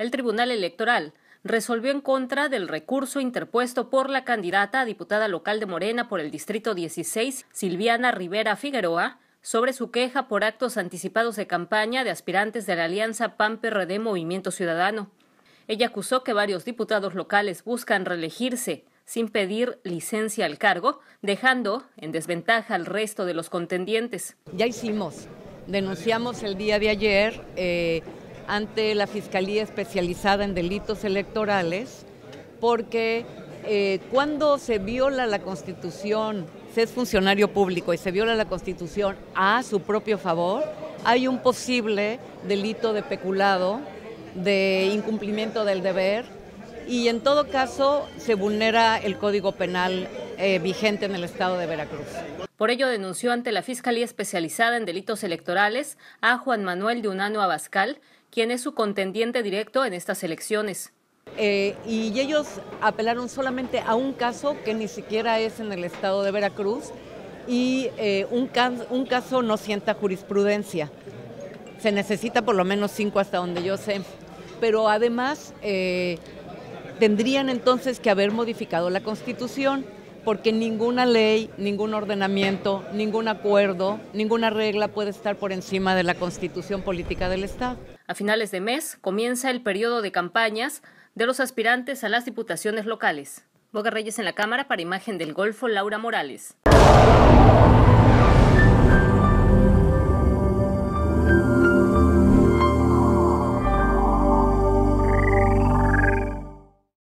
el Tribunal Electoral resolvió en contra del recurso interpuesto por la candidata a diputada local de Morena por el Distrito 16, Silviana Rivera Figueroa, sobre su queja por actos anticipados de campaña de aspirantes de la alianza PAN-PRD Movimiento Ciudadano. Ella acusó que varios diputados locales buscan reelegirse sin pedir licencia al cargo, dejando en desventaja al resto de los contendientes. Ya hicimos, denunciamos el día de ayer. Eh, ante la Fiscalía Especializada en Delitos Electorales, porque eh, cuando se viola la Constitución, se es funcionario público y se viola la Constitución a su propio favor, hay un posible delito de peculado, de incumplimiento del deber y en todo caso se vulnera el Código Penal eh, vigente en el estado de Veracruz. Por ello denunció ante la Fiscalía Especializada en Delitos Electorales a Juan Manuel de Unano Abascal, Quién es su contendiente directo en estas elecciones. Eh, y ellos apelaron solamente a un caso que ni siquiera es en el estado de Veracruz y eh, un, un caso no sienta jurisprudencia. Se necesita por lo menos cinco hasta donde yo sé. Pero además eh, tendrían entonces que haber modificado la constitución porque ninguna ley, ningún ordenamiento, ningún acuerdo, ninguna regla puede estar por encima de la constitución política del Estado. A finales de mes comienza el periodo de campañas de los aspirantes a las diputaciones locales. Boca Reyes en la Cámara para Imagen del Golfo, Laura Morales.